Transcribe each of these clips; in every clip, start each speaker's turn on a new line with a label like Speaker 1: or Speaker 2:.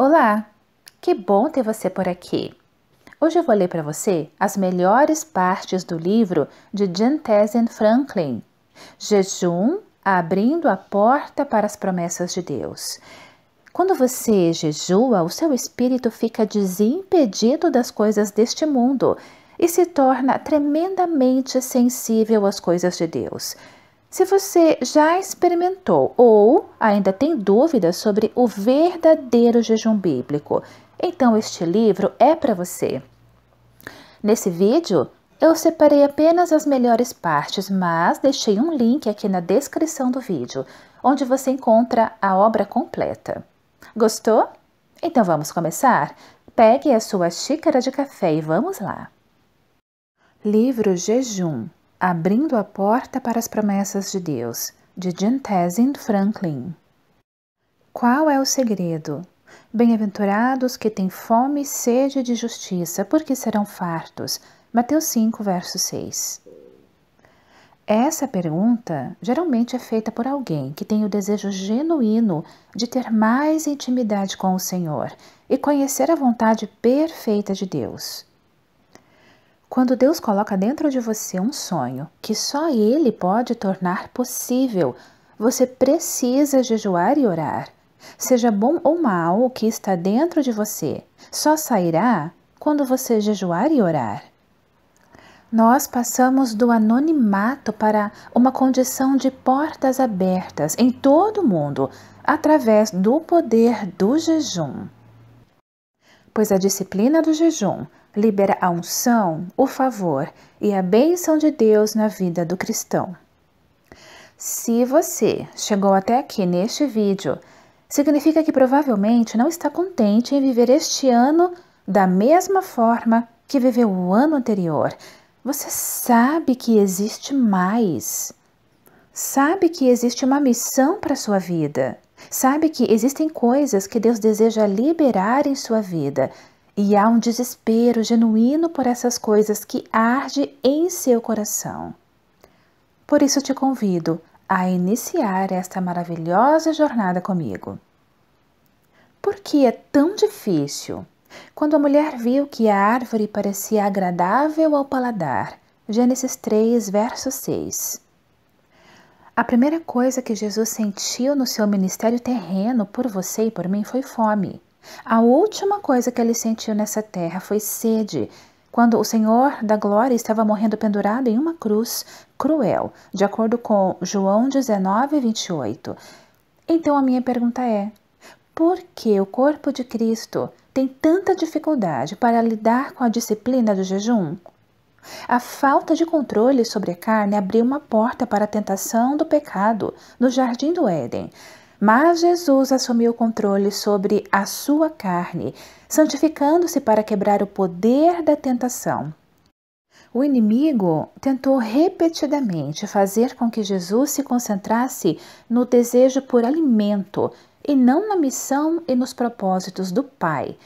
Speaker 1: Olá, que bom ter você por aqui. Hoje eu vou ler para você as melhores partes do livro de Jan Franklin, Jejum abrindo a porta para as promessas de Deus. Quando você jejua, o seu espírito fica desimpedido das coisas deste mundo e se torna tremendamente sensível às coisas de Deus. Se você já experimentou ou ainda tem dúvidas sobre o verdadeiro jejum bíblico, então este livro é para você. Nesse vídeo, eu separei apenas as melhores partes, mas deixei um link aqui na descrição do vídeo, onde você encontra a obra completa. Gostou? Então vamos começar? Pegue a sua xícara de café e vamos lá. Livro Jejum Abrindo a porta para as promessas de Deus, de John Tenzin Franklin. Qual é o segredo? Bem-aventurados que têm fome e sede de justiça, porque serão fartos. Mateus 5, verso 6. Essa pergunta geralmente é feita por alguém que tem o desejo genuíno de ter mais intimidade com o Senhor e conhecer a vontade perfeita de Deus. Quando Deus coloca dentro de você um sonho que só Ele pode tornar possível, você precisa jejuar e orar. Seja bom ou mal o que está dentro de você, só sairá quando você jejuar e orar. Nós passamos do anonimato para uma condição de portas abertas em todo o mundo através do poder do jejum. Pois a disciplina do jejum libera a unção, o favor e a bênção de Deus na vida do cristão. Se você chegou até aqui neste vídeo, significa que provavelmente não está contente em viver este ano da mesma forma que viveu o ano anterior. Você sabe que existe mais. Sabe que existe uma missão para sua vida. Sabe que existem coisas que Deus deseja liberar em sua vida, e há um desespero genuíno por essas coisas que arde em seu coração. Por isso te convido a iniciar esta maravilhosa jornada comigo. Por que é tão difícil? Quando a mulher viu que a árvore parecia agradável ao paladar, Gênesis 3, verso 6. A primeira coisa que Jesus sentiu no seu ministério terreno por você e por mim foi fome. A última coisa que ele sentiu nessa terra foi sede, quando o Senhor da Glória estava morrendo pendurado em uma cruz cruel, de acordo com João 19, 28. Então a minha pergunta é: por que o corpo de Cristo tem tanta dificuldade para lidar com a disciplina do jejum? A falta de controle sobre a carne abriu uma porta para a tentação do pecado no jardim do Éden. Mas Jesus assumiu o controle sobre a sua carne, santificando-se para quebrar o poder da tentação. O inimigo tentou repetidamente fazer com que Jesus se concentrasse no desejo por alimento e não na missão e nos propósitos do Pai.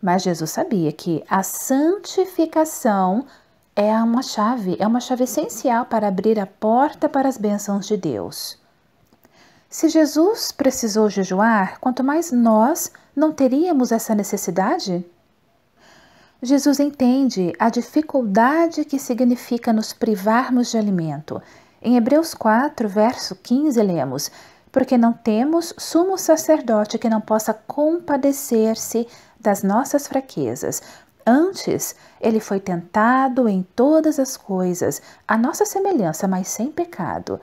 Speaker 1: Mas Jesus sabia que a santificação é uma chave, é uma chave essencial para abrir a porta para as bênçãos de Deus. Se Jesus precisou jejuar, quanto mais nós não teríamos essa necessidade? Jesus entende a dificuldade que significa nos privarmos de alimento. Em Hebreus 4, verso 15, lemos: Porque não temos sumo sacerdote que não possa compadecer-se das nossas fraquezas. Antes, ele foi tentado em todas as coisas, a nossa semelhança, mas sem pecado.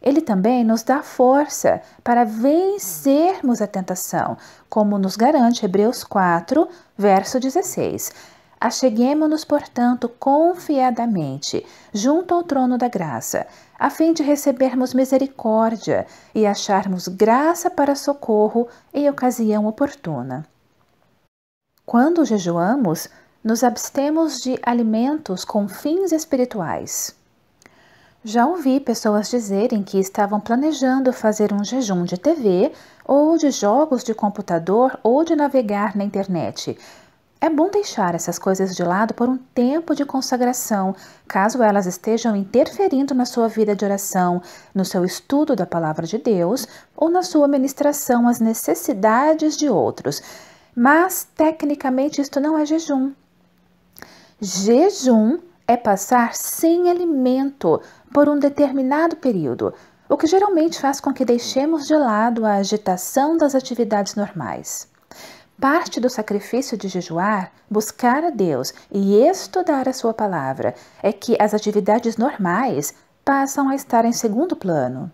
Speaker 1: Ele também nos dá força para vencermos a tentação, como nos garante Hebreus 4, verso 16. Acheguemo-nos, portanto, confiadamente junto ao trono da graça, a fim de recebermos misericórdia e acharmos graça para socorro em ocasião oportuna. Quando jejuamos, nos abstemos de alimentos com fins espirituais. Já ouvi pessoas dizerem que estavam planejando fazer um jejum de TV, ou de jogos de computador, ou de navegar na internet. É bom deixar essas coisas de lado por um tempo de consagração, caso elas estejam interferindo na sua vida de oração, no seu estudo da palavra de Deus ou na sua ministração às necessidades de outros. Mas, tecnicamente, isto não é jejum. Jejum é passar sem alimento por um determinado período, o que geralmente faz com que deixemos de lado a agitação das atividades normais. Parte do sacrifício de jejuar, buscar a Deus e estudar a Sua palavra é que as atividades normais passam a estar em segundo plano.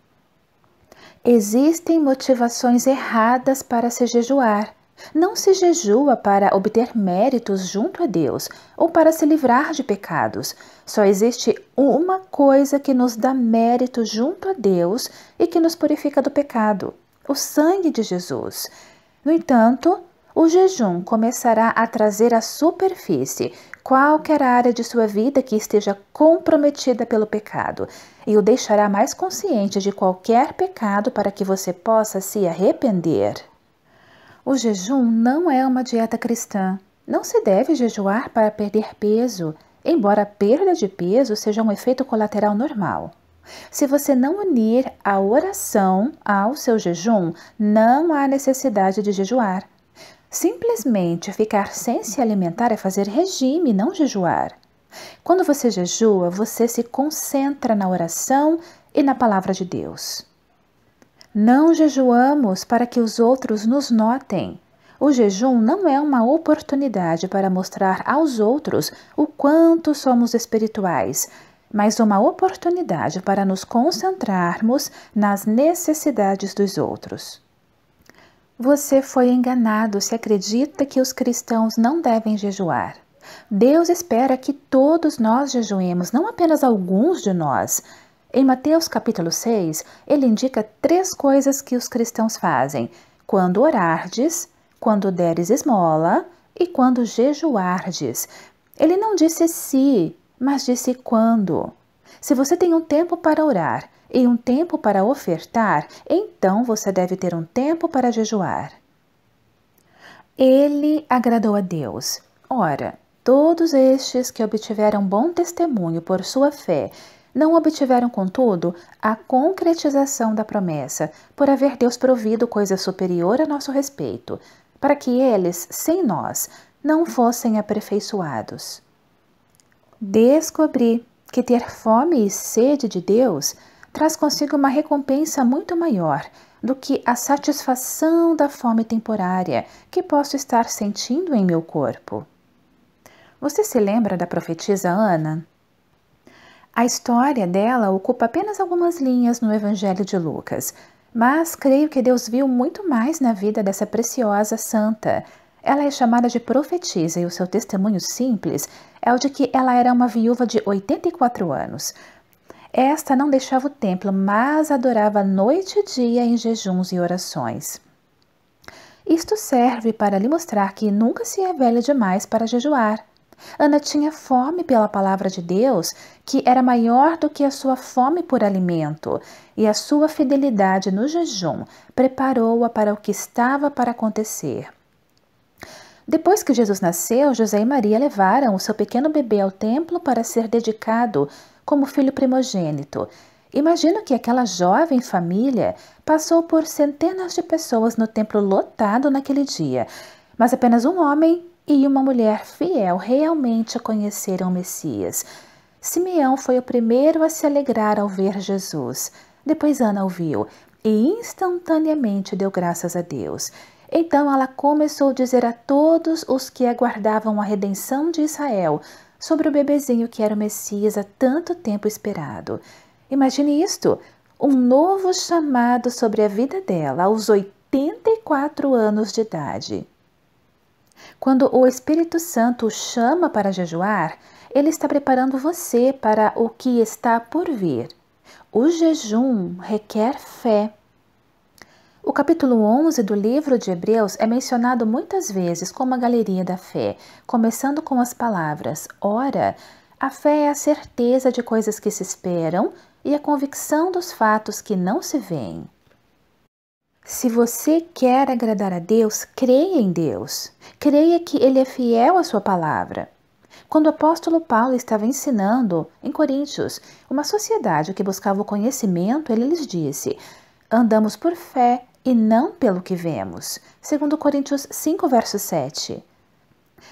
Speaker 1: Existem motivações erradas para se jejuar não se jejua para obter méritos junto a Deus ou para se livrar de pecados. Só existe uma coisa que nos dá mérito junto a Deus e que nos purifica do pecado: o sangue de Jesus. No entanto, o jejum começará a trazer à superfície qualquer área de sua vida que esteja comprometida pelo pecado e o deixará mais consciente de qualquer pecado para que você possa se arrepender. O jejum não é uma dieta cristã. Não se deve jejuar para perder peso, embora a perda de peso seja um efeito colateral normal. Se você não unir a oração ao seu jejum, não há necessidade de jejuar. Simplesmente ficar sem se alimentar é fazer regime, não jejuar. Quando você jejua, você se concentra na oração e na palavra de Deus. Não jejuamos para que os outros nos notem. O jejum não é uma oportunidade para mostrar aos outros o quanto somos espirituais, mas uma oportunidade para nos concentrarmos nas necessidades dos outros. Você foi enganado se acredita que os cristãos não devem jejuar. Deus espera que todos nós jejuemos, não apenas alguns de nós. Em Mateus capítulo 6, ele indica três coisas que os cristãos fazem: quando orardes, quando deres esmola e quando jejuardes. Ele não disse se, mas disse quando. Se você tem um tempo para orar e um tempo para ofertar, então você deve ter um tempo para jejuar. Ele agradou a Deus. Ora, todos estes que obtiveram bom testemunho por sua fé não obtiveram, contudo, a concretização da promessa, por haver Deus provido coisa superior a nosso respeito, para que eles, sem nós, não fossem aperfeiçoados. Descobri que ter fome e sede de Deus traz consigo uma recompensa muito maior do que a satisfação da fome temporária que posso estar sentindo em meu corpo. Você se lembra da profetisa Ana? A história dela ocupa apenas algumas linhas no Evangelho de Lucas, mas creio que Deus viu muito mais na vida dessa preciosa santa. Ela é chamada de profetisa e o seu testemunho simples é o de que ela era uma viúva de 84 anos. Esta não deixava o templo, mas adorava noite e dia em jejuns e orações. Isto serve para lhe mostrar que nunca se é velha demais para jejuar. Ana tinha fome pela palavra de Deus, que era maior do que a sua fome por alimento, e a sua fidelidade no jejum preparou-a para o que estava para acontecer. Depois que Jesus nasceu, José e Maria levaram o seu pequeno bebê ao templo para ser dedicado como filho primogênito. Imagino que aquela jovem família passou por centenas de pessoas no templo lotado naquele dia, mas apenas um homem e uma mulher fiel realmente conheceram Messias. Simeão foi o primeiro a se alegrar ao ver Jesus. Depois Ana ouviu e instantaneamente deu graças a Deus. Então ela começou a dizer a todos os que aguardavam a redenção de Israel sobre o bebezinho que era o Messias há tanto tempo esperado. Imagine isto: um novo chamado sobre a vida dela aos 84 anos de idade. Quando o Espírito Santo chama para jejuar, ele está preparando você para o que está por vir. O jejum requer fé. O capítulo 11 do livro de Hebreus é mencionado muitas vezes como a galeria da fé, começando com as palavras: Ora, a fé é a certeza de coisas que se esperam e a convicção dos fatos que não se veem. Se você quer agradar a Deus, creia em Deus. Creia que Ele é fiel à sua palavra. Quando o apóstolo Paulo estava ensinando em Coríntios uma sociedade que buscava o conhecimento, ele lhes disse: Andamos por fé e não pelo que vemos. Segundo Coríntios 5, verso 7.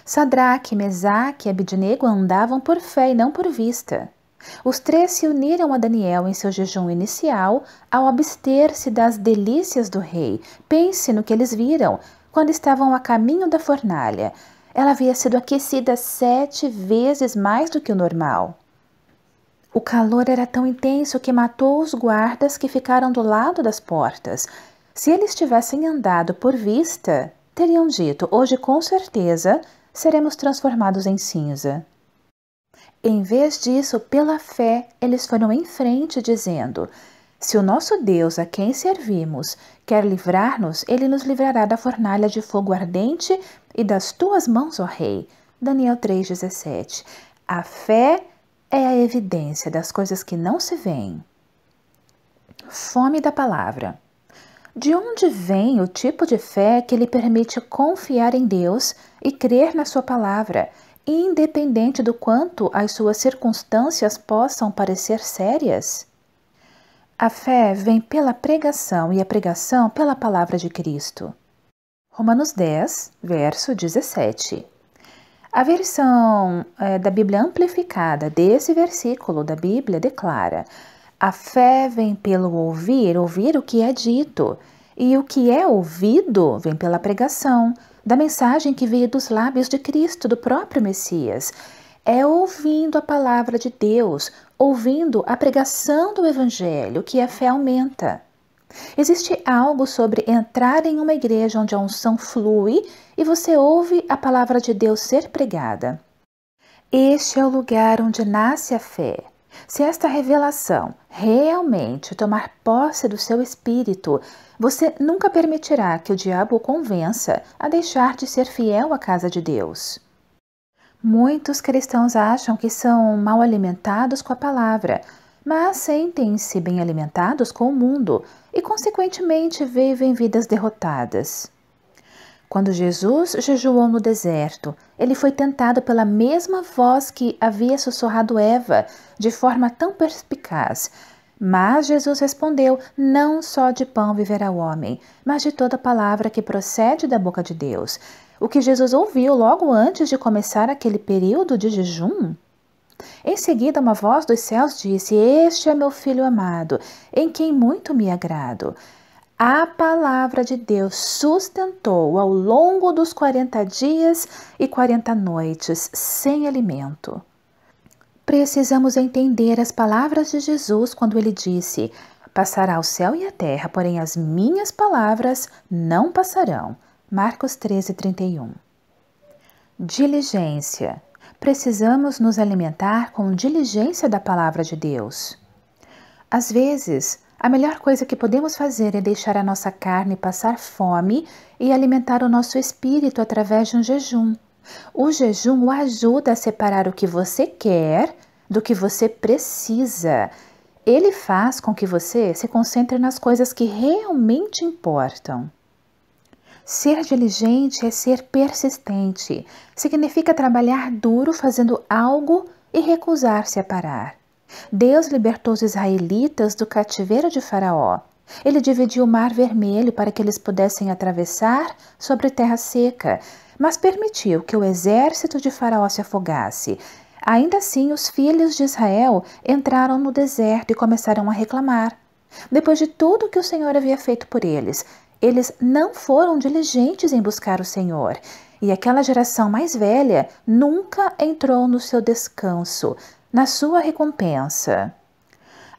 Speaker 1: Sadraque, Mesaque e Abidnego andavam por fé e não por vista. Os três se uniram a Daniel em seu jejum inicial ao abster-se das delícias do rei. Pense no que eles viram quando estavam a caminho da fornalha. Ela havia sido aquecida sete vezes mais do que o normal. O calor era tão intenso que matou os guardas que ficaram do lado das portas. Se eles tivessem andado por vista, teriam dito: Hoje, com certeza, seremos transformados em cinza. Em vez disso, pela fé, eles foram em frente, dizendo: Se o nosso Deus, a quem servimos, quer livrar-nos, ele nos livrará da fornalha de fogo ardente e das tuas mãos, ó Rei. Daniel 3,17. A fé é a evidência das coisas que não se veem. Fome da palavra. De onde vem o tipo de fé que lhe permite confiar em Deus e crer na Sua palavra? independente do quanto as suas circunstâncias possam parecer sérias? A fé vem pela pregação e a pregação pela palavra de Cristo. Romanos 10, verso 17. A versão é, da Bíblia amplificada desse versículo da Bíblia declara: a fé vem pelo ouvir, ouvir o que é dito, e o que é ouvido vem pela pregação, da mensagem que veio dos lábios de Cristo, do próprio Messias. É ouvindo a palavra de Deus, ouvindo a pregação do Evangelho, que a fé aumenta. Existe algo sobre entrar em uma igreja onde a unção flui e você ouve a palavra de Deus ser pregada. Este é o lugar onde nasce a fé, se esta revelação realmente tomar posse do seu espírito, você nunca permitirá que o diabo o convença a deixar de ser fiel à casa de Deus. Muitos cristãos acham que são mal alimentados com a palavra, mas sentem-se bem alimentados com o mundo e, consequentemente, vivem vidas derrotadas. Quando Jesus jejuou no deserto, ele foi tentado pela mesma voz que havia sussurrado Eva de forma tão perspicaz. Mas Jesus respondeu: Não só de pão viverá o homem, mas de toda palavra que procede da boca de Deus. O que Jesus ouviu logo antes de começar aquele período de jejum? Em seguida, uma voz dos céus disse: Este é meu filho amado, em quem muito me agrado a palavra de Deus sustentou ao longo dos 40 dias e 40 noites sem alimento. Precisamos entender as palavras de Jesus quando ele disse: Passará o céu e a terra, porém as minhas palavras não passarão. Marcos 13, 31. Diligência. Precisamos nos alimentar com diligência da palavra de Deus. Às vezes, a melhor coisa que podemos fazer é deixar a nossa carne passar fome e alimentar o nosso espírito através de um jejum. O jejum o ajuda a separar o que você quer do que você precisa. Ele faz com que você se concentre nas coisas que realmente importam. Ser diligente é ser persistente. Significa trabalhar duro fazendo algo e recusar-se a parar. Deus libertou os israelitas do cativeiro de Faraó. Ele dividiu o Mar Vermelho para que eles pudessem atravessar sobre terra seca, mas permitiu que o exército de Faraó se afogasse. Ainda assim, os filhos de Israel entraram no deserto e começaram a reclamar. Depois de tudo que o Senhor havia feito por eles, eles não foram diligentes em buscar o Senhor. E aquela geração mais velha nunca entrou no seu descanso, na sua recompensa.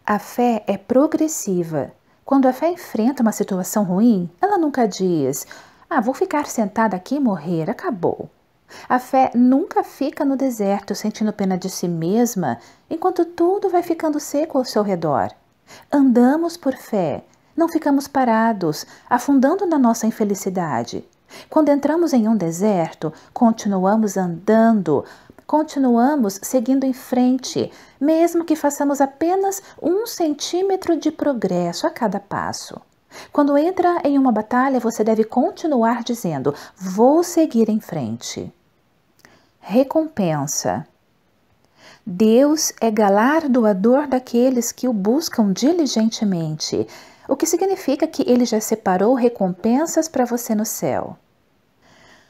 Speaker 1: A fé é progressiva. Quando a fé enfrenta uma situação ruim, ela nunca diz: Ah, vou ficar sentada aqui e morrer, acabou. A fé nunca fica no deserto sentindo pena de si mesma enquanto tudo vai ficando seco ao seu redor. Andamos por fé, não ficamos parados, afundando na nossa infelicidade. Quando entramos em um deserto, continuamos andando, continuamos seguindo em frente, mesmo que façamos apenas um centímetro de progresso a cada passo. Quando entra em uma batalha, você deve continuar dizendo: Vou seguir em frente. Recompensa. Deus é galardoador daqueles que o buscam diligentemente, o que significa que ele já separou recompensas para você no céu.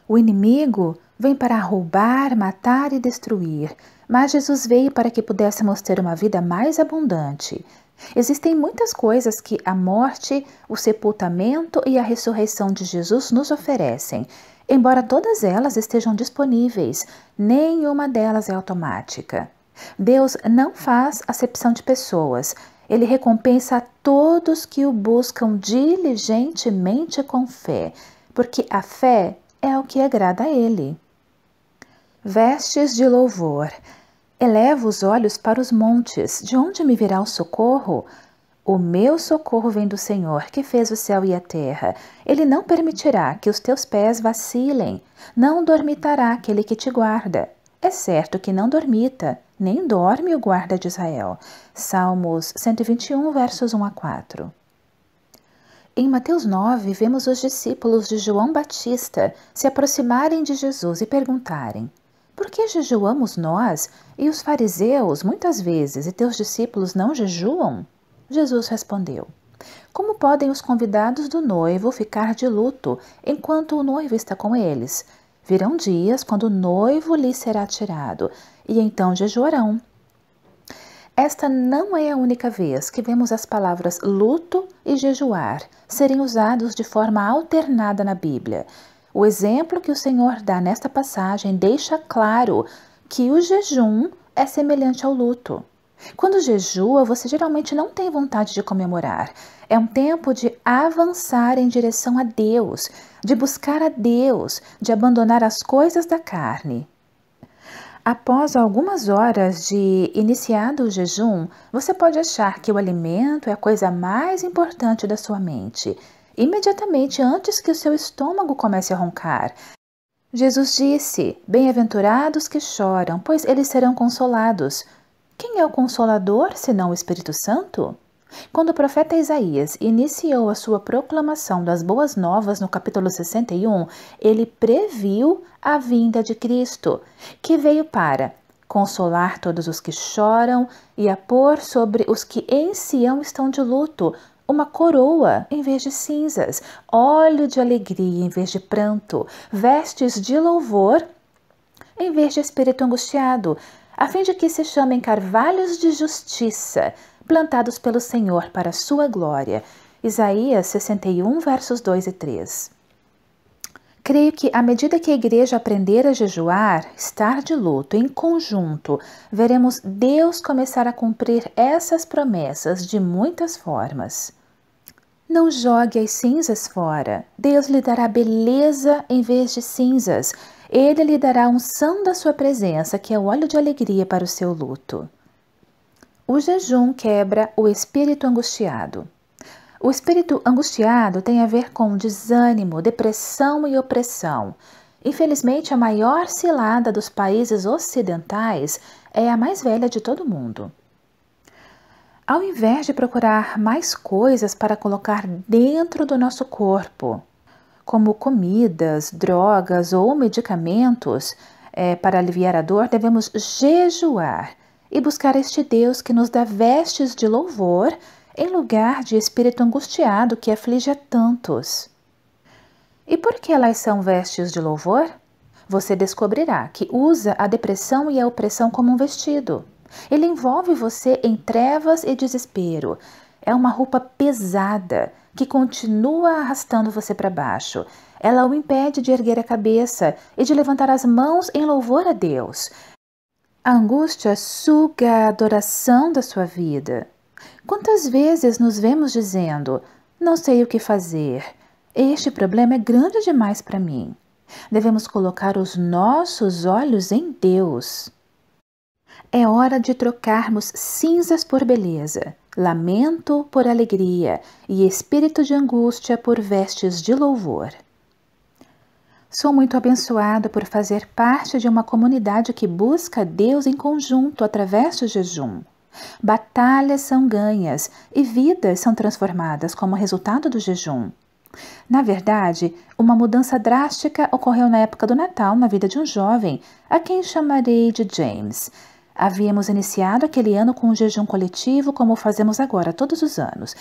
Speaker 1: O inimigo vem para roubar, matar e destruir, mas Jesus veio para que pudéssemos ter uma vida mais abundante. Existem muitas coisas que a morte, o sepultamento e a ressurreição de Jesus nos oferecem. Embora todas elas estejam disponíveis, nenhuma delas é automática. Deus não faz acepção de pessoas. Ele recompensa a todos que o buscam diligentemente com fé, porque a fé é o que agrada a Ele vestes de louvor. Elevo os olhos para os montes, de onde me virá o socorro? O meu socorro vem do Senhor, que fez o céu e a terra. Ele não permitirá que os teus pés vacilem, não dormitará aquele que te guarda. É certo que não dormita, nem dorme o guarda de Israel. Salmos 121, versos 1 a 4. Em Mateus 9, vemos os discípulos de João Batista se aproximarem de Jesus e perguntarem: por que jejuamos nós e os fariseus muitas vezes e teus discípulos não jejuam? Jesus respondeu: Como podem os convidados do noivo ficar de luto enquanto o noivo está com eles? Virão dias quando o noivo lhe será tirado, e então jejuarão. Esta não é a única vez que vemos as palavras luto e jejuar serem usados de forma alternada na Bíblia. O exemplo que o Senhor dá nesta passagem deixa claro que o jejum é semelhante ao luto. Quando jejua, você geralmente não tem vontade de comemorar. É um tempo de avançar em direção a Deus, de buscar a Deus, de abandonar as coisas da carne. Após algumas horas de iniciado o jejum, você pode achar que o alimento é a coisa mais importante da sua mente imediatamente antes que o seu estômago comece a roncar. Jesus disse: Bem-aventurados que choram, pois eles serão consolados. Quem é o consolador senão o Espírito Santo? Quando o profeta Isaías iniciou a sua proclamação das Boas Novas no capítulo 61, ele previu a vinda de Cristo, que veio para consolar todos os que choram e a pôr sobre os que em Sião estão de luto uma coroa em vez de cinzas, óleo de alegria em vez de pranto, vestes de louvor em vez de espírito angustiado, a fim de que se chamem carvalhos de justiça, plantados pelo Senhor para a sua glória. Isaías 61, versos 2 e 3. Creio que, à medida que a igreja aprender a jejuar, estar de luto em conjunto, veremos Deus começar a cumprir essas promessas de muitas formas. Não jogue as cinzas fora. Deus lhe dará beleza em vez de cinzas. Ele lhe dará um unção da sua presença, que é o óleo de alegria para o seu luto. O jejum quebra o espírito angustiado. O espírito angustiado tem a ver com desânimo, depressão e opressão. Infelizmente, a maior cilada dos países ocidentais é a mais velha de todo mundo. Ao invés de procurar mais coisas para colocar dentro do nosso corpo, como comidas, drogas ou medicamentos é, para aliviar a dor, devemos jejuar e buscar este Deus que nos dá vestes de louvor em lugar de espírito angustiado que aflige a tantos. E por que elas são vestes de louvor? Você descobrirá que usa a depressão e a opressão como um vestido. Ele envolve você em trevas e desespero. É uma roupa pesada que continua arrastando você para baixo. Ela o impede de erguer a cabeça e de levantar as mãos em louvor a Deus. A angústia suga a adoração da sua vida. Quantas vezes nos vemos dizendo: Não sei o que fazer, este problema é grande demais para mim. Devemos colocar os nossos olhos em Deus. É hora de trocarmos cinzas por beleza, lamento por alegria e espírito de angústia por vestes de louvor. Sou muito abençoado por fazer parte de uma comunidade que busca Deus em conjunto através do jejum. Batalhas são ganhas e vidas são transformadas como resultado do jejum. Na verdade, uma mudança drástica ocorreu na época do Natal na vida de um jovem, a quem chamarei de James, Havíamos iniciado aquele ano com um jejum coletivo, como fazemos agora todos os anos.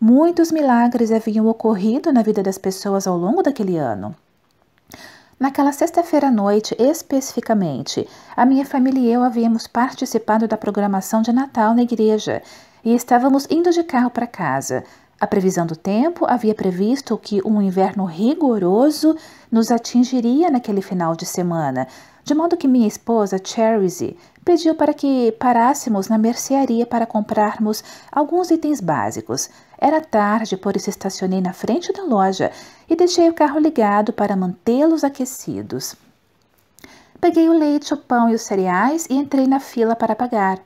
Speaker 1: Muitos milagres haviam ocorrido na vida das pessoas ao longo daquele ano. Naquela sexta-feira à noite, especificamente, a minha família e eu havíamos participado da programação de Natal na igreja e estávamos indo de carro para casa. A previsão do tempo havia previsto que um inverno rigoroso nos atingiria naquele final de semana, de modo que minha esposa, Cherise pediu para que parássemos na mercearia para comprarmos alguns itens básicos. Era tarde, por isso estacionei na frente da loja e deixei o carro ligado para mantê-los aquecidos. Peguei o leite, o pão e os cereais e entrei na fila para pagar.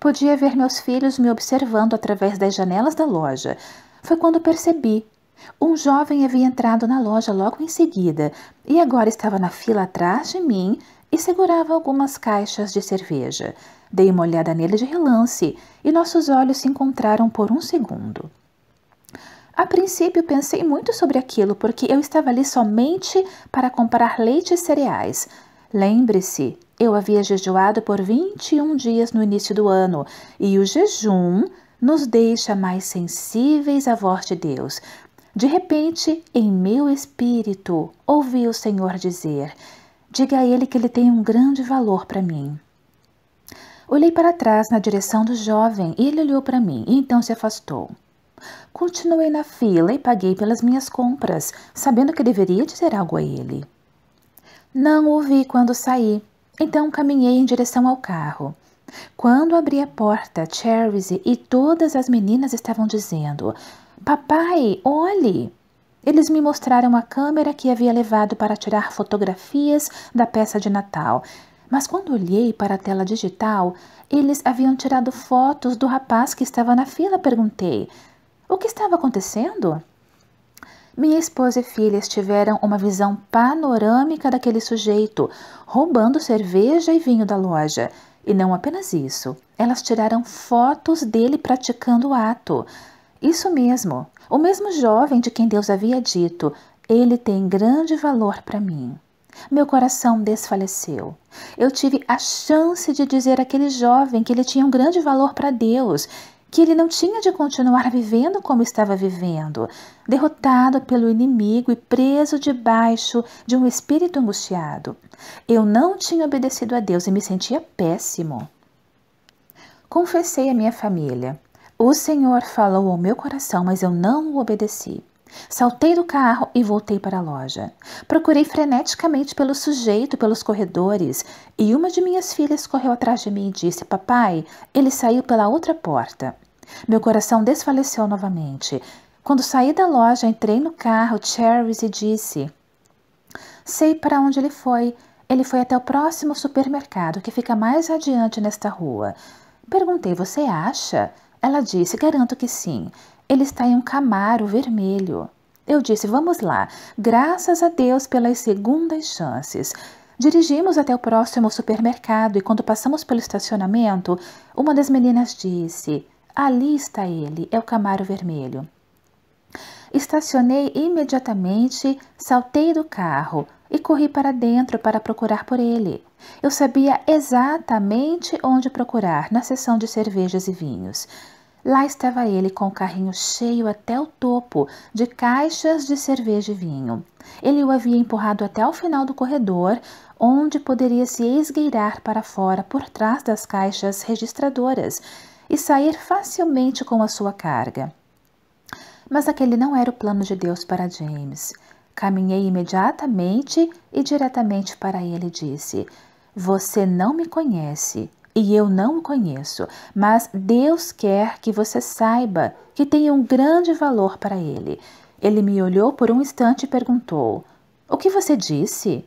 Speaker 1: Podia ver meus filhos me observando através das janelas da loja. Foi quando percebi. Um jovem havia entrado na loja logo em seguida e agora estava na fila atrás de mim e segurava algumas caixas de cerveja. Dei uma olhada nele de relance e nossos olhos se encontraram por um segundo. A princípio, pensei muito sobre aquilo porque eu estava ali somente para comprar leite e cereais. Lembre-se, eu havia jejuado por 21 dias no início do ano e o jejum nos deixa mais sensíveis à voz de Deus. De repente, em meu espírito, ouvi o Senhor dizer: Diga a ele que ele tem um grande valor para mim. Olhei para trás na direção do jovem e ele olhou para mim e então se afastou. Continuei na fila e paguei pelas minhas compras, sabendo que deveria dizer algo a ele. Não ouvi quando saí, então caminhei em direção ao carro. Quando abri a porta, Cherise e todas as meninas estavam dizendo: Papai, olhe! Eles me mostraram a câmera que havia levado para tirar fotografias da peça de Natal. Mas quando olhei para a tela digital, eles haviam tirado fotos do rapaz que estava na fila. Perguntei: O que estava acontecendo? Minha esposa e filhas tiveram uma visão panorâmica daquele sujeito, roubando cerveja e vinho da loja. E não apenas isso, elas tiraram fotos dele praticando o ato. Isso mesmo, o mesmo jovem de quem Deus havia dito: Ele tem grande valor para mim. Meu coração desfaleceu. Eu tive a chance de dizer àquele jovem que ele tinha um grande valor para Deus que ele não tinha de continuar vivendo como estava vivendo, derrotado pelo inimigo e preso debaixo de um espírito angustiado. Eu não tinha obedecido a Deus e me sentia péssimo. Confessei à minha família. O Senhor falou ao meu coração, mas eu não o obedeci. Saltei do carro e voltei para a loja. Procurei freneticamente pelo sujeito pelos corredores e uma de minhas filhas correu atrás de mim e disse: Papai, ele saiu pela outra porta. Meu coração desfaleceu novamente. Quando saí da loja, entrei no carro Cherries e disse: Sei para onde ele foi. Ele foi até o próximo supermercado que fica mais adiante nesta rua. Perguntei: Você acha? Ela disse: Garanto que sim. Ele está em um camaro vermelho. Eu disse: Vamos lá. Graças a Deus pelas segundas chances. Dirigimos até o próximo supermercado e, quando passamos pelo estacionamento, uma das meninas disse: Ali está ele, é o camaro vermelho. Estacionei imediatamente, saltei do carro e corri para dentro para procurar por ele. Eu sabia exatamente onde procurar, na seção de cervejas e vinhos. Lá estava ele com o carrinho cheio até o topo de caixas de cerveja e vinho. Ele o havia empurrado até o final do corredor, onde poderia se esgueirar para fora por trás das caixas registradoras e sair facilmente com a sua carga. Mas aquele não era o plano de Deus para James. Caminhei imediatamente e diretamente para ele e disse: Você não me conhece, e eu não o conheço, mas Deus quer que você saiba que tem um grande valor para ele. Ele me olhou por um instante e perguntou: O que você disse?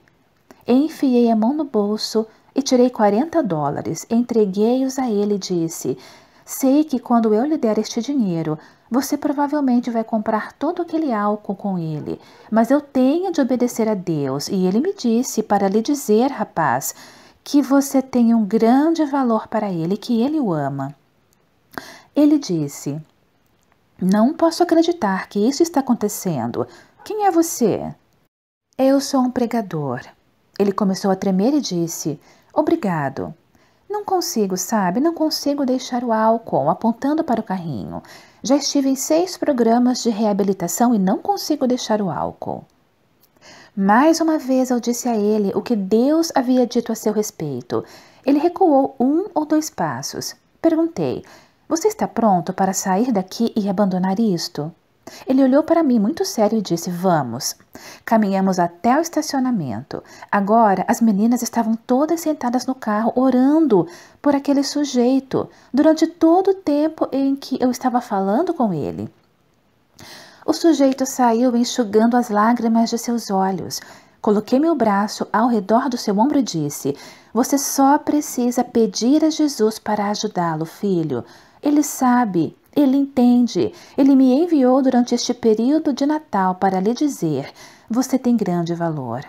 Speaker 1: Enfiei a mão no bolso e tirei 40 dólares, entreguei-os a ele e disse: Sei que quando eu lhe der este dinheiro, você provavelmente vai comprar todo aquele álcool com ele, mas eu tenho de obedecer a Deus e ele me disse para lhe dizer, rapaz que você tem um grande valor para ele, que ele o ama. Ele disse: Não posso acreditar que isso está acontecendo. Quem é você? Eu sou um pregador. Ele começou a tremer e disse: Obrigado. Não consigo, sabe? Não consigo deixar o álcool, apontando para o carrinho. Já estive em seis programas de reabilitação e não consigo deixar o álcool. Mais uma vez eu disse a ele o que Deus havia dito a seu respeito. Ele recuou um ou dois passos. Perguntei: Você está pronto para sair daqui e abandonar isto? Ele olhou para mim muito sério e disse: Vamos. Caminhamos até o estacionamento. Agora, as meninas estavam todas sentadas no carro, orando por aquele sujeito, durante todo o tempo em que eu estava falando com ele. O sujeito saiu enxugando as lágrimas de seus olhos. Coloquei meu braço ao redor do seu ombro e disse: Você só precisa pedir a Jesus para ajudá-lo, filho. Ele sabe, ele entende. Ele me enviou durante este período de Natal para lhe dizer: Você tem grande valor.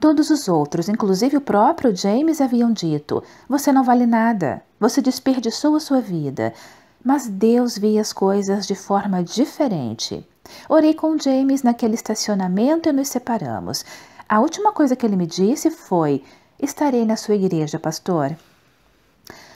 Speaker 1: Todos os outros, inclusive o próprio James, haviam dito: Você não vale nada, você desperdiçou a sua vida mas Deus via as coisas de forma diferente. Orei com James naquele estacionamento e nos separamos. A última coisa que ele me disse foi: Estarei na sua igreja, pastor.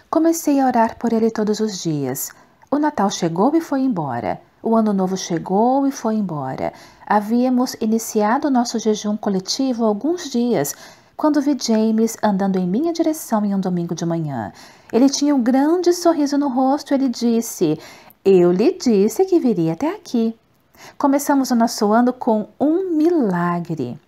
Speaker 1: Comecei a orar por ele todos os dias. O Natal chegou e foi embora. O Ano Novo chegou e foi embora. Havíamos iniciado nosso jejum coletivo há alguns dias, quando vi James andando em minha direção em um domingo de manhã. Ele tinha um grande sorriso no rosto e ele disse: Eu lhe disse que viria até aqui. Começamos o nosso ano com um milagre.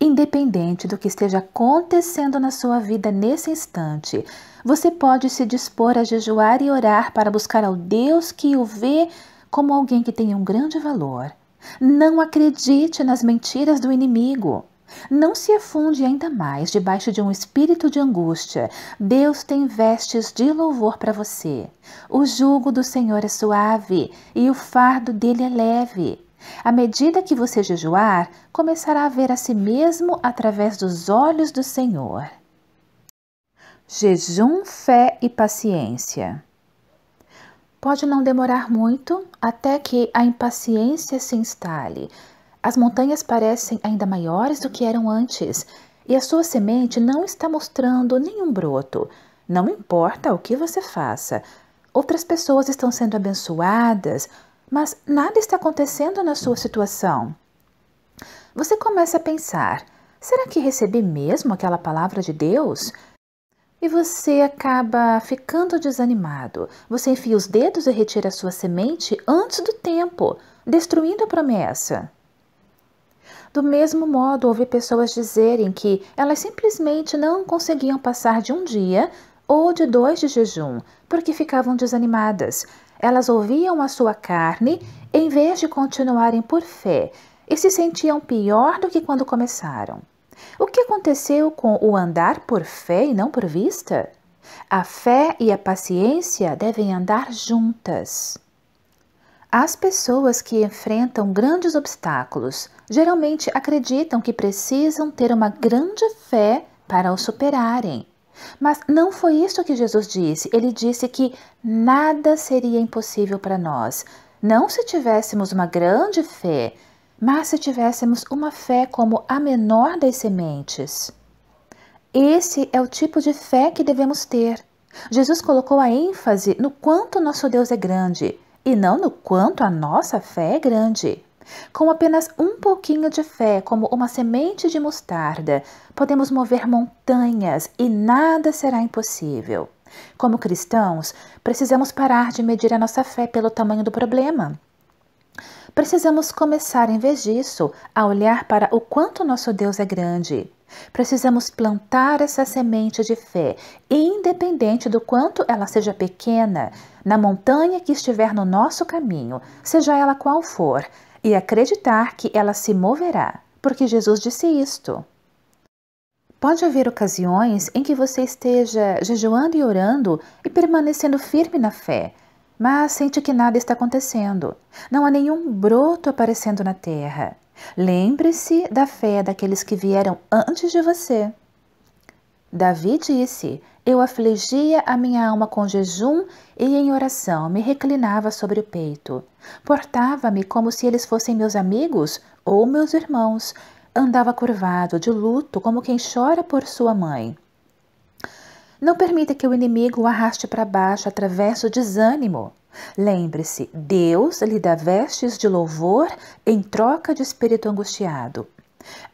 Speaker 1: Independente do que esteja acontecendo na sua vida nesse instante, você pode se dispor a jejuar e orar para buscar ao Deus que o vê como alguém que tem um grande valor. Não acredite nas mentiras do inimigo. Não se afunde ainda mais debaixo de um espírito de angústia. Deus tem vestes de louvor para você. O jugo do Senhor é suave e o fardo dele é leve. À medida que você jejuar, começará a ver a si mesmo através dos olhos do Senhor. Jejum, fé e paciência. Pode não demorar muito até que a impaciência se instale as montanhas parecem ainda maiores do que eram antes, e a sua semente não está mostrando nenhum broto. Não importa o que você faça. Outras pessoas estão sendo abençoadas, mas nada está acontecendo na sua situação. Você começa a pensar: será que recebi mesmo aquela palavra de Deus? E você acaba ficando desanimado. Você enfia os dedos e retira a sua semente antes do tempo, destruindo a promessa. Do mesmo modo, houve pessoas dizerem que elas simplesmente não conseguiam passar de um dia ou de dois de jejum, porque ficavam desanimadas. Elas ouviam a sua carne em vez de continuarem por fé e se sentiam pior do que quando começaram. O que aconteceu com o andar por fé e não por vista? A fé e a paciência devem andar juntas. As pessoas que enfrentam grandes obstáculos geralmente acreditam que precisam ter uma grande fé para os superarem. Mas não foi isso que Jesus disse. Ele disse que nada seria impossível para nós, não se tivéssemos uma grande fé, mas se tivéssemos uma fé como a menor das sementes. Esse é o tipo de fé que devemos ter. Jesus colocou a ênfase no quanto nosso Deus é grande e não no quanto a nossa fé é grande. Com apenas um pouquinho de fé, como uma semente de mostarda, podemos mover montanhas e nada será impossível. Como cristãos, precisamos parar de medir a nossa fé pelo tamanho do problema. Precisamos começar, em vez disso, a olhar para o quanto nosso Deus é grande. Precisamos plantar essa semente de fé, independente do quanto ela seja pequena, na montanha que estiver no nosso caminho, seja ela qual for, e acreditar que ela se moverá, porque Jesus disse isto. Pode haver ocasiões em que você esteja jejuando e orando e permanecendo firme na fé, mas sente que nada está acontecendo, não há nenhum broto aparecendo na terra. Lembre-se da fé daqueles que vieram antes de você. Davi disse: Eu afligia a minha alma com jejum e em oração, me reclinava sobre o peito. Portava-me como se eles fossem meus amigos ou meus irmãos. Andava curvado, de luto, como quem chora por sua mãe. Não permita que o inimigo o arraste para baixo através do desânimo. Lembre-se, Deus lhe dá vestes de louvor em troca de espírito angustiado.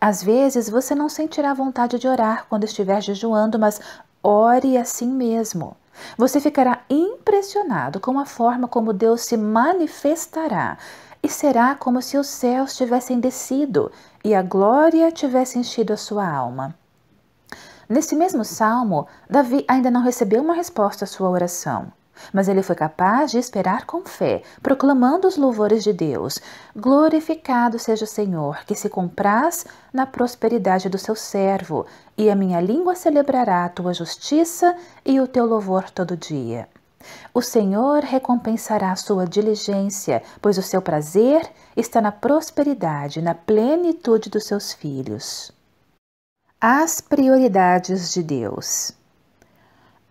Speaker 1: Às vezes você não sentirá vontade de orar quando estiver jejuando, mas ore assim mesmo. Você ficará impressionado com a forma como Deus se manifestará e será como se os céus tivessem descido e a glória tivesse enchido a sua alma. Nesse mesmo salmo, Davi ainda não recebeu uma resposta à sua oração. Mas ele foi capaz de esperar com fé, proclamando os louvores de Deus. Glorificado seja o Senhor, que se compraz na prosperidade do seu servo, e a minha língua celebrará a tua justiça e o teu louvor todo dia. O Senhor recompensará a sua diligência, pois o seu prazer está na prosperidade, na plenitude dos seus filhos. As prioridades de Deus.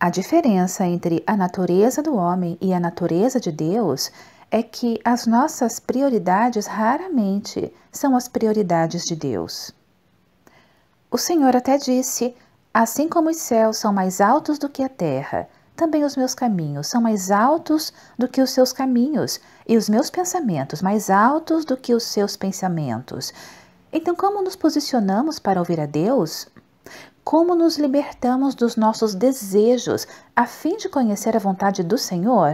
Speaker 1: A diferença entre a natureza do homem e a natureza de Deus é que as nossas prioridades raramente são as prioridades de Deus. O Senhor até disse: Assim como os céus são mais altos do que a terra, também os meus caminhos são mais altos do que os seus caminhos, e os meus pensamentos mais altos do que os seus pensamentos. Então, como nos posicionamos para ouvir a Deus? como nos libertamos dos nossos desejos a fim de conhecer a vontade do Senhor?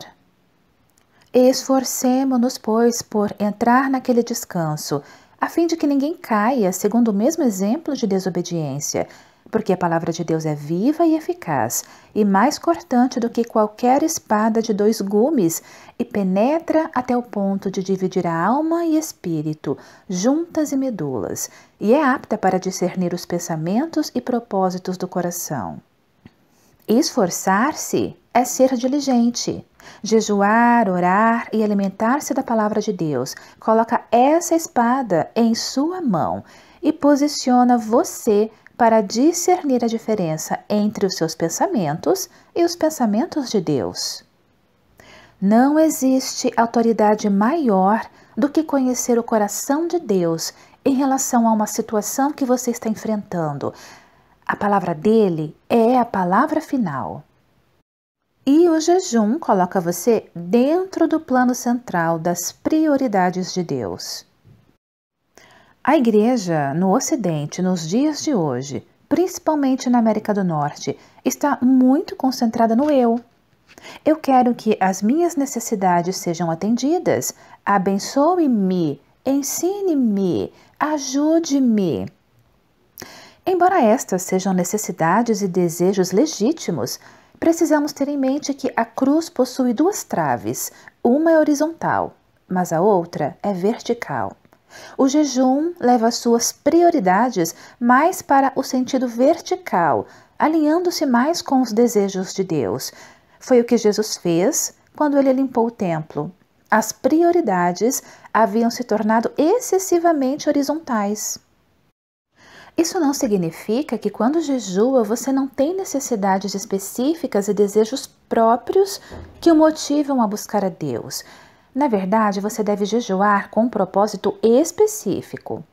Speaker 1: Esforcemo-nos, pois, por entrar naquele descanso, a fim de que ninguém caia segundo o mesmo exemplo de desobediência, porque a palavra de Deus é viva e eficaz, e mais cortante do que qualquer espada de dois gumes, e penetra até o ponto de dividir a alma e espírito, juntas e medulas, e é apta para discernir os pensamentos e propósitos do coração. Esforçar-se é ser diligente. Jejuar, orar e alimentar-se da palavra de Deus coloca essa espada em sua mão e posiciona você para discernir a diferença entre os seus pensamentos e os pensamentos de Deus. Não existe autoridade maior do que conhecer o coração de Deus em relação a uma situação que você está enfrentando. A palavra dele é a palavra final. E o jejum coloca você dentro do plano central das prioridades de Deus. A igreja no Ocidente, nos dias de hoje, principalmente na América do Norte, está muito concentrada no eu. Eu quero que as minhas necessidades sejam atendidas. Abençoe-me, ensine-me, ajude-me. Embora estas sejam necessidades e desejos legítimos, precisamos ter em mente que a cruz possui duas traves, uma é horizontal, mas a outra é vertical. O jejum leva suas prioridades mais para o sentido vertical, alinhando-se mais com os desejos de Deus. Foi o que Jesus fez quando ele limpou o templo. As prioridades haviam se tornado excessivamente horizontais. Isso não significa que quando jejua você não tem necessidades específicas e desejos próprios que o motivam a buscar a Deus. Na verdade, você deve jejuar com um propósito específico.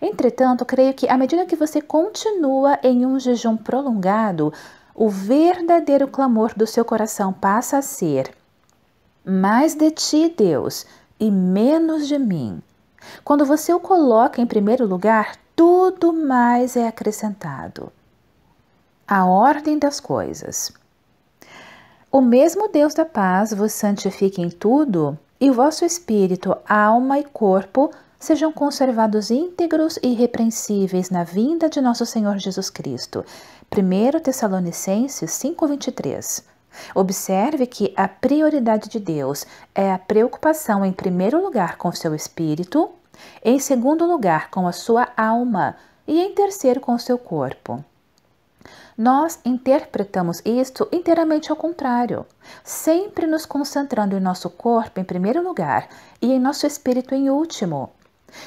Speaker 1: Entretanto, creio que à medida que você continua em um jejum prolongado, o verdadeiro clamor do seu coração passa a ser: mais de ti, Deus, e menos de mim. Quando você o coloca em primeiro lugar, tudo mais é acrescentado. A ordem das coisas. O mesmo Deus da paz vos santifique em tudo, e vosso espírito, alma e corpo sejam conservados íntegros e irrepreensíveis na vinda de nosso Senhor Jesus Cristo. 1 Tessalonicenses 5:23. Observe que a prioridade de Deus é a preocupação em primeiro lugar com seu espírito, em segundo lugar com a sua alma e em terceiro com seu corpo. Nós interpretamos isto inteiramente ao contrário, sempre nos concentrando em nosso corpo em primeiro lugar e em nosso espírito em último.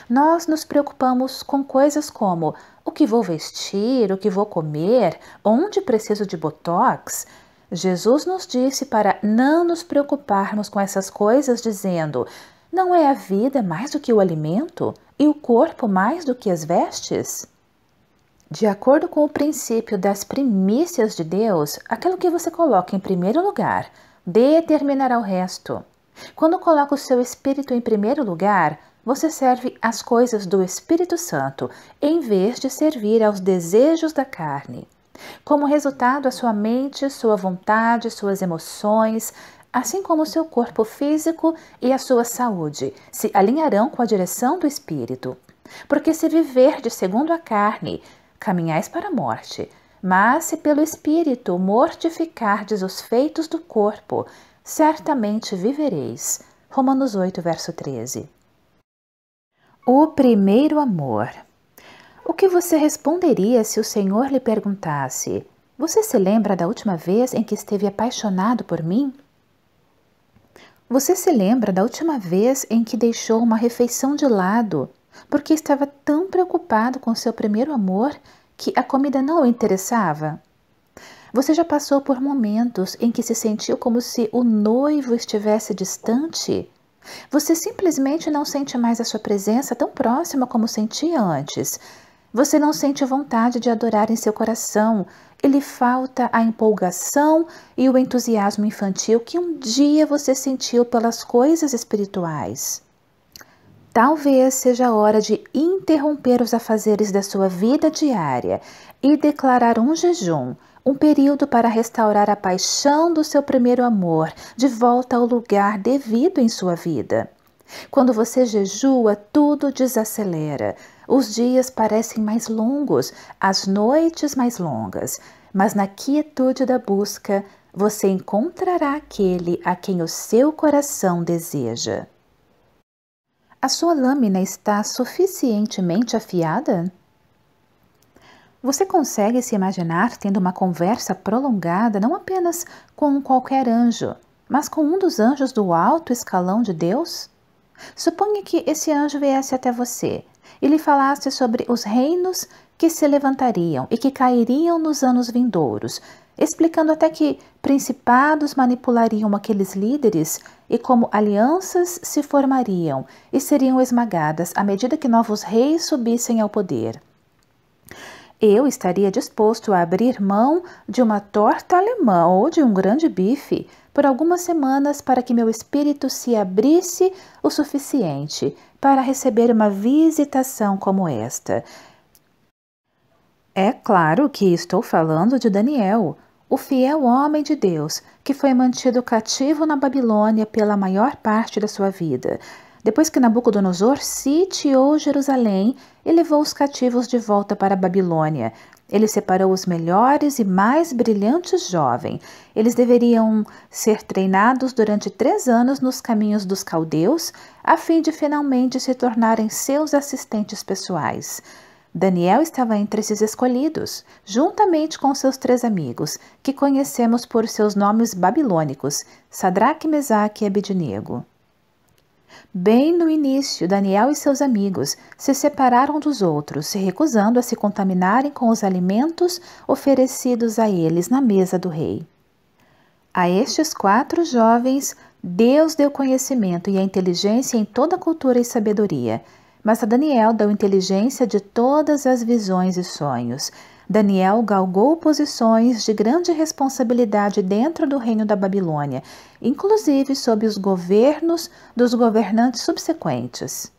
Speaker 1: Nós nos preocupamos com coisas como o que vou vestir, o que vou comer, onde preciso de botox. Jesus nos disse para não nos preocuparmos com essas coisas, dizendo: Não é a vida mais do que o alimento e o corpo mais do que as vestes? De acordo com o princípio das primícias de Deus, aquilo que você coloca em primeiro lugar determinará o resto. Quando coloca o seu espírito em primeiro lugar, você serve às coisas do Espírito Santo, em vez de servir aos desejos da carne. Como resultado, a sua mente, sua vontade, suas emoções, assim como o seu corpo físico e a sua saúde, se alinharão com a direção do Espírito. Porque se viver de segundo a carne, caminhais para a morte. Mas se pelo Espírito mortificardes os feitos do corpo, certamente vivereis. Romanos 8, verso 13. O primeiro amor. O que você responderia se o Senhor lhe perguntasse: Você se lembra da última vez em que esteve apaixonado por mim? Você se lembra da última vez em que deixou uma refeição de lado porque estava tão preocupado com seu primeiro amor que a comida não o interessava. Você já passou por momentos em que se sentiu como se o noivo estivesse distante? Você simplesmente não sente mais a sua presença tão próxima como sentia antes. Você não sente vontade de adorar em seu coração. Ele falta a empolgação e o entusiasmo infantil que um dia você sentiu pelas coisas espirituais. Talvez seja a hora de interromper os afazeres da sua vida diária e declarar um jejum, um período para restaurar a paixão do seu primeiro amor de volta ao lugar devido em sua vida. Quando você jejua, tudo desacelera. Os dias parecem mais longos, as noites mais longas, mas na quietude da busca, você encontrará aquele a quem o seu coração deseja. A sua lâmina está suficientemente afiada? Você consegue se imaginar tendo uma conversa prolongada não apenas com qualquer anjo, mas com um dos anjos do alto escalão de Deus? Suponha que esse anjo viesse até você e lhe falasse sobre os reinos que se levantariam e que cairiam nos anos vindouros, explicando até que principados manipulariam aqueles líderes e como alianças se formariam e seriam esmagadas à medida que novos reis subissem ao poder. Eu estaria disposto a abrir mão de uma torta alemã ou de um grande bife por algumas semanas para que meu espírito se abrisse o suficiente para receber uma visitação como esta. É claro que estou falando de Daniel, o fiel homem de Deus, que foi mantido cativo na Babilônia pela maior parte da sua vida. Depois que Nabucodonosor sitiou Jerusalém e levou os cativos de volta para a Babilônia, ele separou os melhores e mais brilhantes jovens. Eles deveriam ser treinados durante três anos nos caminhos dos caldeus, a fim de finalmente se tornarem seus assistentes pessoais. Daniel estava entre esses escolhidos, juntamente com seus três amigos, que conhecemos por seus nomes babilônicos, Sadraque, Mesaque e Abednego. Bem no início, Daniel e seus amigos se separaram dos outros, se recusando a se contaminarem com os alimentos oferecidos a eles na mesa do rei. A estes quatro jovens, Deus deu conhecimento e a inteligência em toda a cultura e sabedoria, mas a Daniel deu inteligência de todas as visões e sonhos. Daniel galgou posições de grande responsabilidade dentro do reino da Babilônia, inclusive sob os governos dos governantes subsequentes.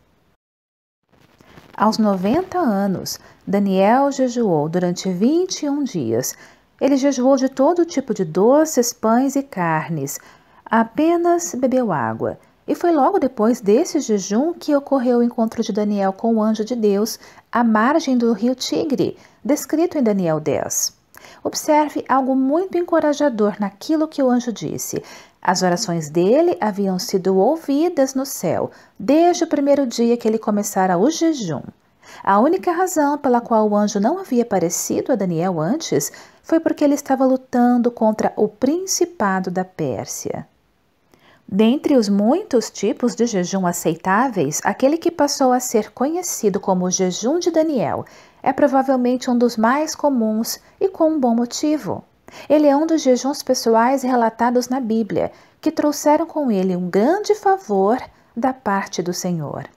Speaker 1: Aos 90 anos, Daniel jejuou durante 21 dias. Ele jejuou de todo tipo de doces, pães e carnes. Apenas bebeu água. E foi logo depois desse jejum que ocorreu o encontro de Daniel com o anjo de Deus à margem do rio Tigre, descrito em Daniel 10. Observe algo muito encorajador naquilo que o anjo disse. As orações dele haviam sido ouvidas no céu desde o primeiro dia que ele começara o jejum. A única razão pela qual o anjo não havia aparecido a Daniel antes foi porque ele estava lutando contra o principado da Pérsia. Dentre os muitos tipos de jejum aceitáveis, aquele que passou a ser conhecido como o jejum de Daniel é provavelmente um dos mais comuns e com um bom motivo. Ele é um dos jejuns pessoais relatados na Bíblia, que trouxeram com ele um grande favor da parte do Senhor.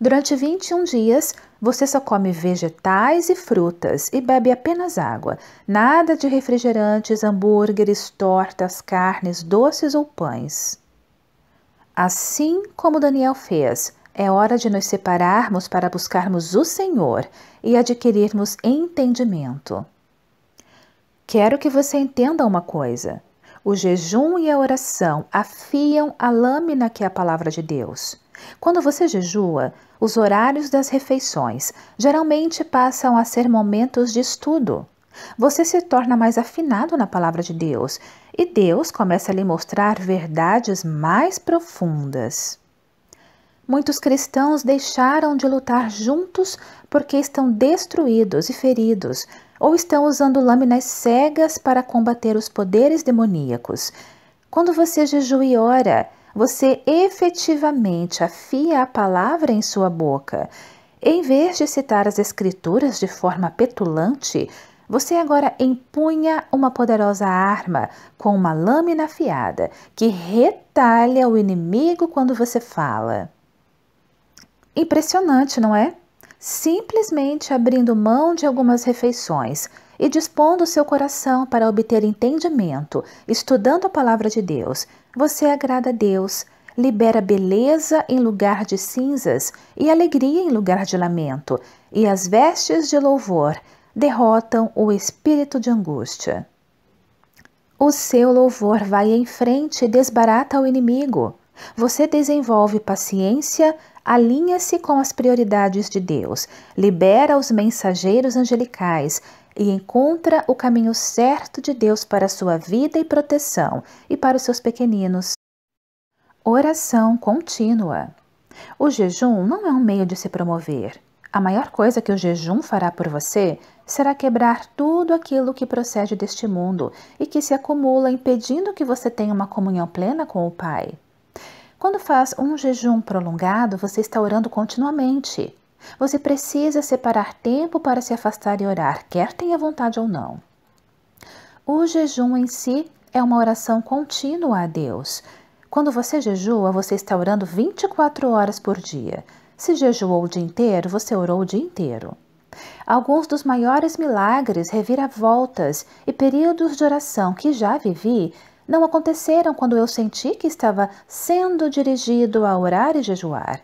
Speaker 1: Durante 21 dias, você só come vegetais e frutas e bebe apenas água. Nada de refrigerantes, hambúrgueres, tortas, carnes, doces ou pães. Assim como Daniel fez, é hora de nos separarmos para buscarmos o Senhor e adquirirmos entendimento. Quero que você entenda uma coisa: o jejum e a oração afiam a lâmina que é a palavra de Deus. Quando você jejua, os horários das refeições geralmente passam a ser momentos de estudo. Você se torna mais afinado na palavra de Deus e Deus começa a lhe mostrar verdades mais profundas. Muitos cristãos deixaram de lutar juntos porque estão destruídos e feridos, ou estão usando lâminas cegas para combater os poderes demoníacos. Quando você jejua e ora, você efetivamente afia a palavra em sua boca. Em vez de citar as Escrituras de forma petulante, você agora empunha uma poderosa arma com uma lâmina afiada que retalha o inimigo quando você fala. Impressionante, não é? Simplesmente abrindo mão de algumas refeições e dispondo seu coração para obter entendimento, estudando a palavra de Deus você agrada a Deus, libera beleza em lugar de cinzas e alegria em lugar de lamento, e as vestes de louvor derrotam o espírito de angústia. O seu louvor vai em frente e desbarata o inimigo. Você desenvolve paciência, alinha-se com as prioridades de Deus, libera os mensageiros angelicais e encontra o caminho certo de Deus para a sua vida e proteção e para os seus pequeninos. Oração contínua. O jejum não é um meio de se promover. A maior coisa que o jejum fará por você será quebrar tudo aquilo que procede deste mundo e que se acumula impedindo que você tenha uma comunhão plena com o Pai. Quando faz um jejum prolongado, você está orando continuamente. Você precisa separar tempo para se afastar e orar, quer tenha vontade ou não. O jejum em si é uma oração contínua a Deus. Quando você jejua, você está orando 24 horas por dia. Se jejuou o dia inteiro, você orou o dia inteiro. Alguns dos maiores milagres, reviravoltas e períodos de oração que já vivi não aconteceram quando eu senti que estava sendo dirigido a orar e jejuar.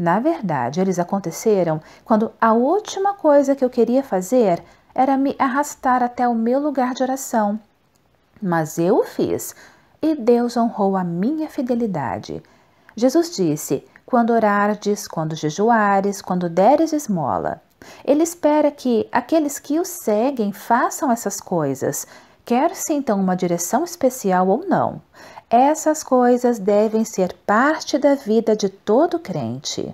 Speaker 1: Na verdade, eles aconteceram quando a última coisa que eu queria fazer era me arrastar até o meu lugar de oração. Mas eu o fiz e Deus honrou a minha fidelidade. Jesus disse: Quando orardes, quando jejuares, quando deres esmola. Ele espera que aqueles que o seguem façam essas coisas, quer se então uma direção especial ou não. Essas coisas devem ser parte da vida de todo crente.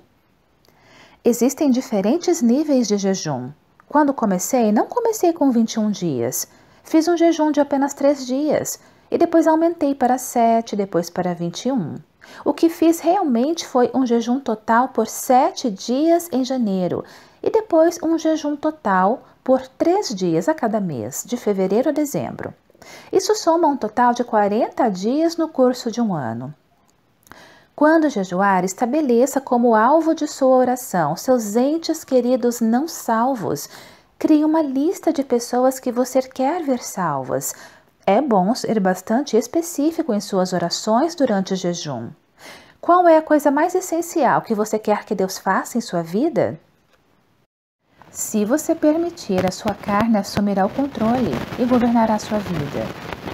Speaker 1: Existem diferentes níveis de jejum. Quando comecei, não comecei com 21 dias. Fiz um jejum de apenas 3 dias e depois aumentei para 7, depois para 21. O que fiz realmente foi um jejum total por 7 dias em janeiro e depois um jejum total por 3 dias a cada mês, de fevereiro a dezembro. Isso soma um total de 40 dias no curso de um ano. Quando jejuar, estabeleça como alvo de sua oração seus entes queridos não salvos. Crie uma lista de pessoas que você quer ver salvas. É bom ser bastante específico em suas orações durante o jejum. Qual é a coisa mais essencial que você quer que Deus faça em sua vida? Se você permitir, a sua carne assumirá o controle e governará sua vida.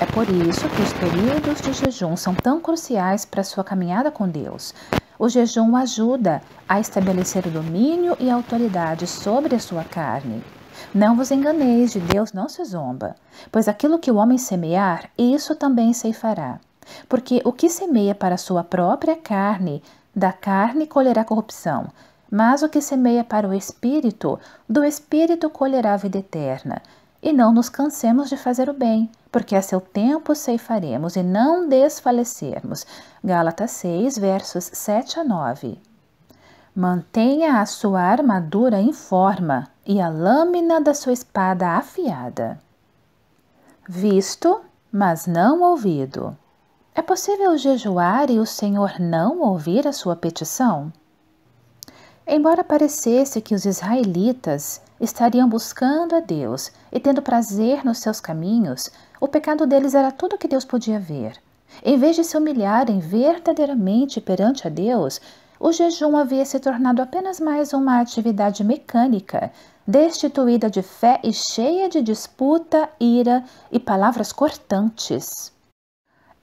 Speaker 1: É por isso que os períodos de jejum são tão cruciais para a sua caminhada com Deus. O jejum ajuda a estabelecer o domínio e a autoridade sobre a sua carne. Não vos enganeis, de Deus não se zomba, pois aquilo que o homem semear, isso também ceifará. Porque o que semeia para a sua própria carne, da carne colherá corrupção, mas o que semeia para o espírito, do espírito colherá a vida eterna. E não nos cansemos de fazer o bem, porque a seu tempo ceifaremos e não desfalecermos. Gálatas 6, versos 7 a 9. Mantenha a sua armadura em forma e a lâmina da sua espada afiada. Visto, mas não ouvido. É possível jejuar e o Senhor não ouvir a sua petição? Embora parecesse que os israelitas estariam buscando a Deus e tendo prazer nos seus caminhos, o pecado deles era tudo que Deus podia ver. Em vez de se humilharem verdadeiramente perante a Deus, o jejum havia se tornado apenas mais uma atividade mecânica, destituída de fé e cheia de disputa, ira e palavras cortantes.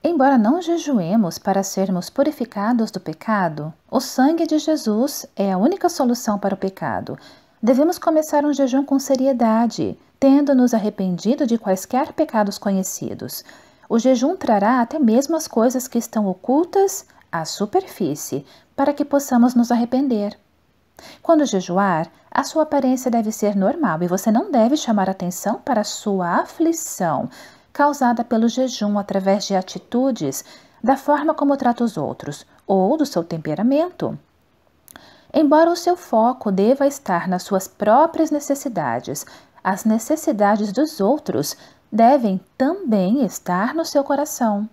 Speaker 1: Embora não jejuemos para sermos purificados do pecado, o sangue de Jesus é a única solução para o pecado. Devemos começar um jejum com seriedade, tendo-nos arrependido de quaisquer pecados conhecidos. O jejum trará até mesmo as coisas que estão ocultas à superfície, para que possamos nos arrepender. Quando jejuar, a sua aparência deve ser normal e você não deve chamar atenção para a sua aflição, causada pelo jejum através de atitudes, da forma como trata os outros ou do seu temperamento. Embora o seu foco deva estar nas suas próprias necessidades, as necessidades dos outros devem também estar no seu coração.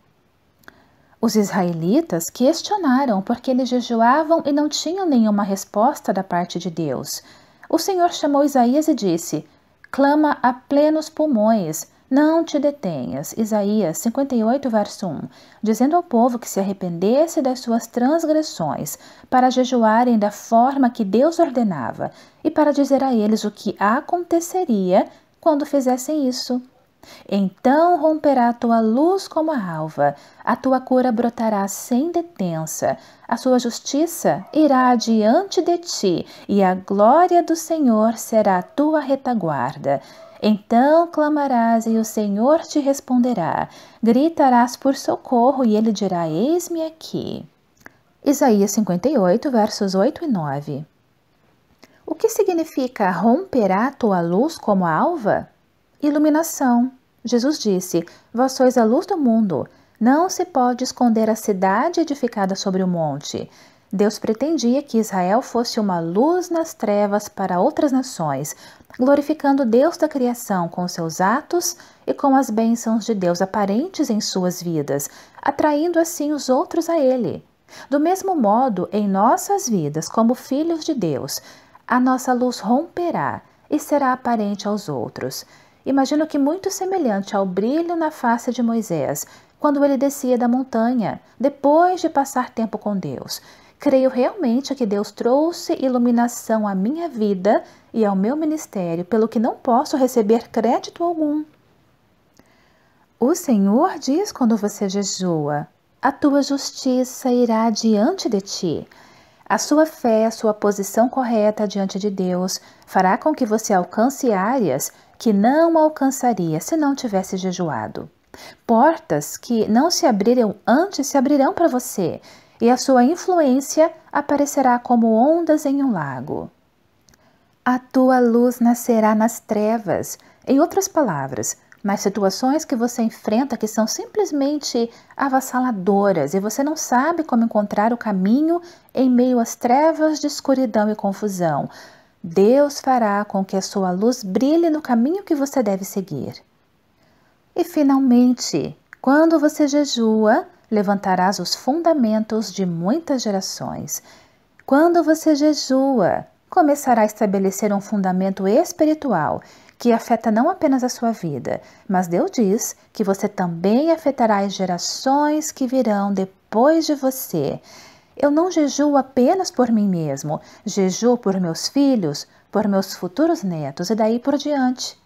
Speaker 1: Os israelitas questionaram porque eles jejuavam e não tinham nenhuma resposta da parte de Deus. O Senhor chamou Isaías e disse: Clama a plenos pulmões, não te detenhas. Isaías 58, verso 1. Dizendo ao povo que se arrependesse das suas transgressões, para jejuarem da forma que Deus ordenava, e para dizer a eles o que aconteceria quando fizessem isso. Então romperá a tua luz como a alva, a tua cura brotará sem detença, a sua justiça irá adiante de ti, e a glória do Senhor será a tua retaguarda. Então clamarás e o Senhor te responderá, gritarás por socorro e ele dirá: Eis-me aqui. Isaías 58, versos 8 e 9. O que significa romperá tua luz como a alva? Iluminação. Jesus disse: Vós sois a luz do mundo. Não se pode esconder a cidade edificada sobre o monte. Deus pretendia que Israel fosse uma luz nas trevas para outras nações, glorificando Deus da criação com seus atos e com as bênçãos de Deus aparentes em suas vidas, atraindo assim os outros a Ele. Do mesmo modo, em nossas vidas, como filhos de Deus, a nossa luz romperá e será aparente aos outros. Imagino que muito semelhante ao brilho na face de Moisés, quando ele descia da montanha, depois de passar tempo com Deus. Creio realmente que Deus trouxe iluminação à minha vida e ao meu ministério, pelo que não posso receber crédito algum. O Senhor diz quando você jejua: A tua justiça irá diante de ti. A sua fé, a sua posição correta diante de Deus fará com que você alcance áreas que não alcançaria se não tivesse jejuado. Portas que não se abriram antes se abrirão para você, e a sua influência aparecerá como ondas em um lago. A tua luz nascerá nas trevas. Em outras palavras, nas situações que você enfrenta que são simplesmente avassaladoras e você não sabe como encontrar o caminho em meio às trevas de escuridão e confusão, Deus fará com que a sua luz brilhe no caminho que você deve seguir. E finalmente, quando você jejua, levantarás os fundamentos de muitas gerações. Quando você jejua, começará a estabelecer um fundamento espiritual que afeta não apenas a sua vida, mas Deus diz que você também afetará as gerações que virão depois de você. Eu não jejuo apenas por mim mesmo, jejuo por meus filhos, por meus futuros netos e daí por diante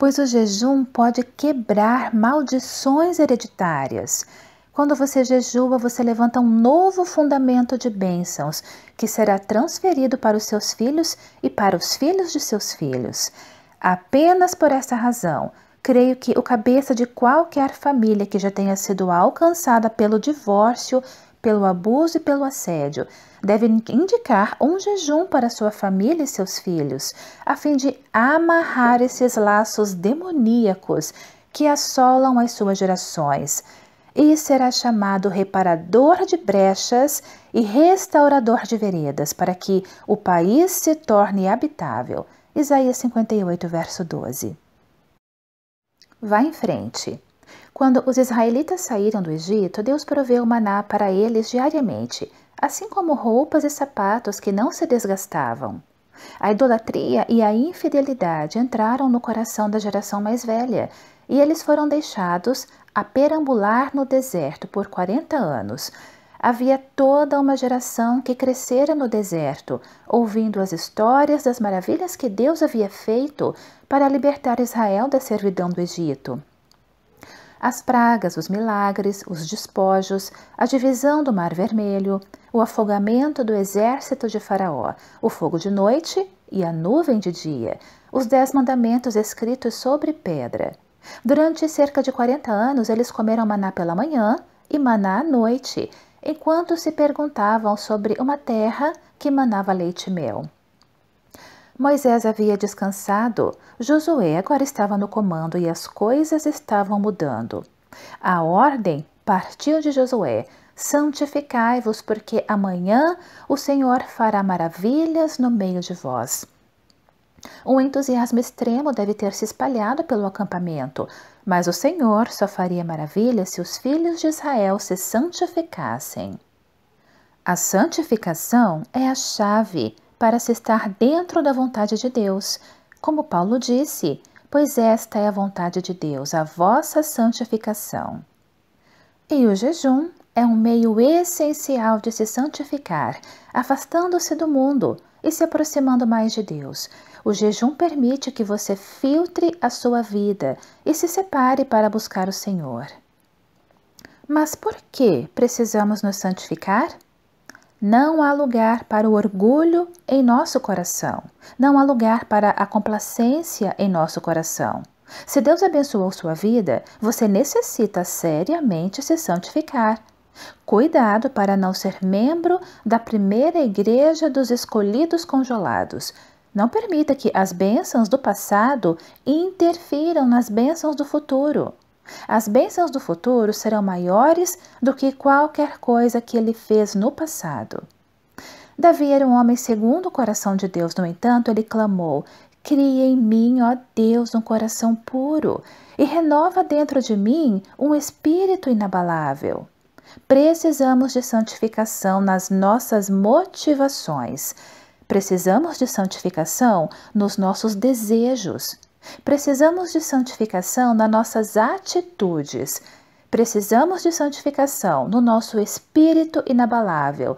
Speaker 1: pois o jejum pode quebrar maldições hereditárias. Quando você jejua, você levanta um novo fundamento de bênçãos, que será transferido para os seus filhos e para os filhos de seus filhos. Apenas por essa razão, creio que o cabeça de qualquer família que já tenha sido alcançada pelo divórcio, pelo abuso e pelo assédio devem indicar um jejum para sua família e seus filhos, a fim de amarrar esses laços demoníacos que assolam as suas gerações. E será chamado reparador de brechas e restaurador de veredas, para que o país se torne habitável. Isaías 58, verso 12. Vá em frente. Quando os israelitas saíram do Egito, Deus proveu maná para eles diariamente assim como roupas e sapatos que não se desgastavam. A idolatria e a infidelidade entraram no coração da geração mais velha e eles foram deixados a perambular no deserto por 40 anos. Havia toda uma geração que crescera no deserto, ouvindo as histórias das maravilhas que Deus havia feito para libertar Israel da servidão do Egito as pragas, os milagres, os despojos, a divisão do Mar Vermelho, o afogamento do exército de Faraó, o fogo de noite e a nuvem de dia, os dez mandamentos escritos sobre pedra. Durante cerca de 40 anos, eles comeram maná pela manhã e maná à noite, enquanto se perguntavam sobre uma terra que manava leite e mel. Moisés havia descansado, Josué agora estava no comando e as coisas estavam mudando. A ordem partiu de Josué: santificai-vos, porque amanhã o Senhor fará maravilhas no meio de vós. Um entusiasmo extremo deve ter se espalhado pelo acampamento, mas o Senhor só faria maravilha se os filhos de Israel se santificassem. A santificação é a chave para se estar dentro da vontade de Deus, como Paulo disse: Pois esta é a vontade de Deus, a vossa santificação. E o jejum é um meio essencial de se santificar, afastando-se do mundo e se aproximando mais de Deus. O jejum permite que você filtre a sua vida e se separe para buscar o Senhor. Mas por que precisamos nos santificar? Não há lugar para o orgulho em nosso coração. Não há lugar para a complacência em nosso coração. Se Deus abençoou sua vida, você necessita seriamente se santificar. Cuidado para não ser membro da primeira igreja dos escolhidos congelados. Não permita que as bênçãos do passado interfiram nas bênçãos do futuro. As bênçãos do futuro serão maiores do que qualquer coisa que ele fez no passado. Davi era um homem segundo o coração de Deus, no entanto, ele clamou: Cria em mim, ó Deus, um coração puro e renova dentro de mim um espírito inabalável. Precisamos de santificação nas nossas motivações. Precisamos de santificação nos nossos desejos. Precisamos de santificação nas nossas atitudes. Precisamos de santificação no nosso espírito inabalável.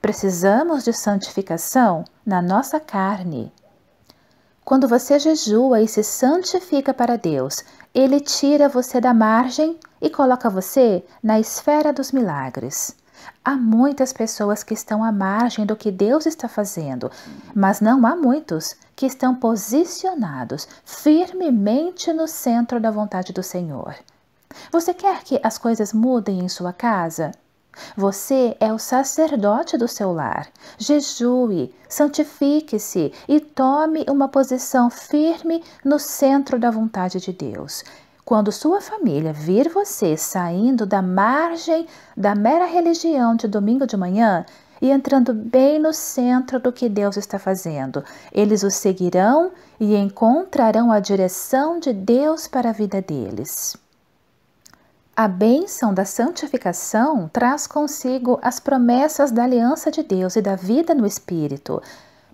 Speaker 1: Precisamos de santificação na nossa carne. Quando você jejua e se santifica para Deus, Ele tira você da margem e coloca você na esfera dos milagres. Há muitas pessoas que estão à margem do que Deus está fazendo, mas não há muitos que estão posicionados firmemente no centro da vontade do Senhor. Você quer que as coisas mudem em sua casa? Você é o sacerdote do seu lar. Jejue, santifique-se e tome uma posição firme no centro da vontade de Deus. Quando sua família vir você saindo da margem da mera religião de domingo de manhã e entrando bem no centro do que Deus está fazendo, eles o seguirão e encontrarão a direção de Deus para a vida deles. A bênção da santificação traz consigo as promessas da aliança de Deus e da vida no Espírito.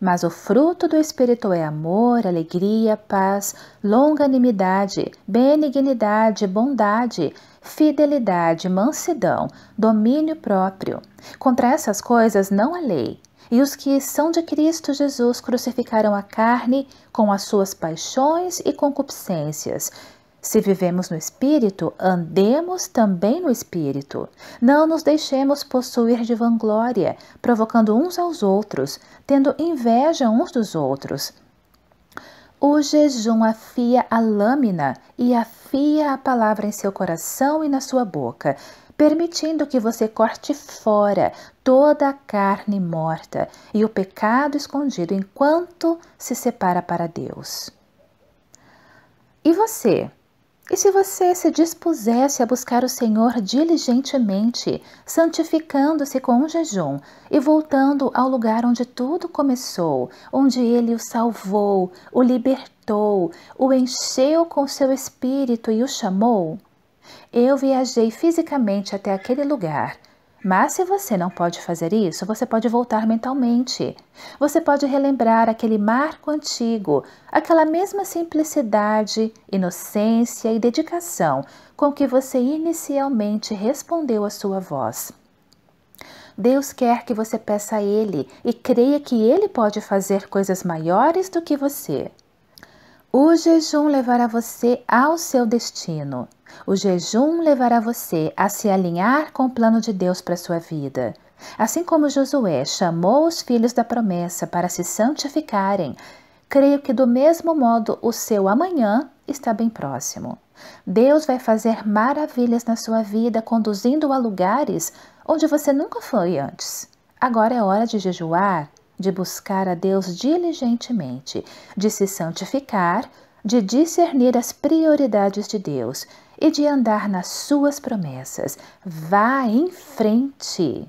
Speaker 1: Mas o fruto do Espírito é amor, alegria, paz, longanimidade, benignidade, bondade, fidelidade, mansidão, domínio próprio. Contra essas coisas não há lei. E os que são de Cristo Jesus crucificaram a carne com as suas paixões e concupiscências. Se vivemos no Espírito, andemos também no Espírito. Não nos deixemos possuir de vanglória, provocando uns aos outros, tendo inveja uns dos outros. O jejum afia a lâmina e afia a palavra em seu coração e na sua boca, permitindo que você corte fora toda a carne morta e o pecado escondido enquanto se separa para Deus. E você? E se você se dispusesse a buscar o Senhor diligentemente, santificando-se com o jejum e voltando ao lugar onde tudo começou, onde ele o salvou, o libertou, o encheu com seu espírito e o chamou? Eu viajei fisicamente até aquele lugar mas se você não pode fazer isso, você pode voltar mentalmente. Você pode relembrar aquele marco antigo, aquela mesma simplicidade, inocência e dedicação com que você inicialmente respondeu à sua voz. Deus quer que você peça a Ele e creia que Ele pode fazer coisas maiores do que você. O jejum levará você ao seu destino. O jejum levará você a se alinhar com o plano de Deus para sua vida. Assim como Josué chamou os filhos da promessa para se santificarem, creio que do mesmo modo o seu amanhã está bem próximo. Deus vai fazer maravilhas na sua vida, conduzindo-o a lugares onde você nunca foi antes. Agora é hora de jejuar, de buscar a Deus diligentemente, de se santificar, de discernir as prioridades de Deus e de andar nas suas promessas. Vá em frente.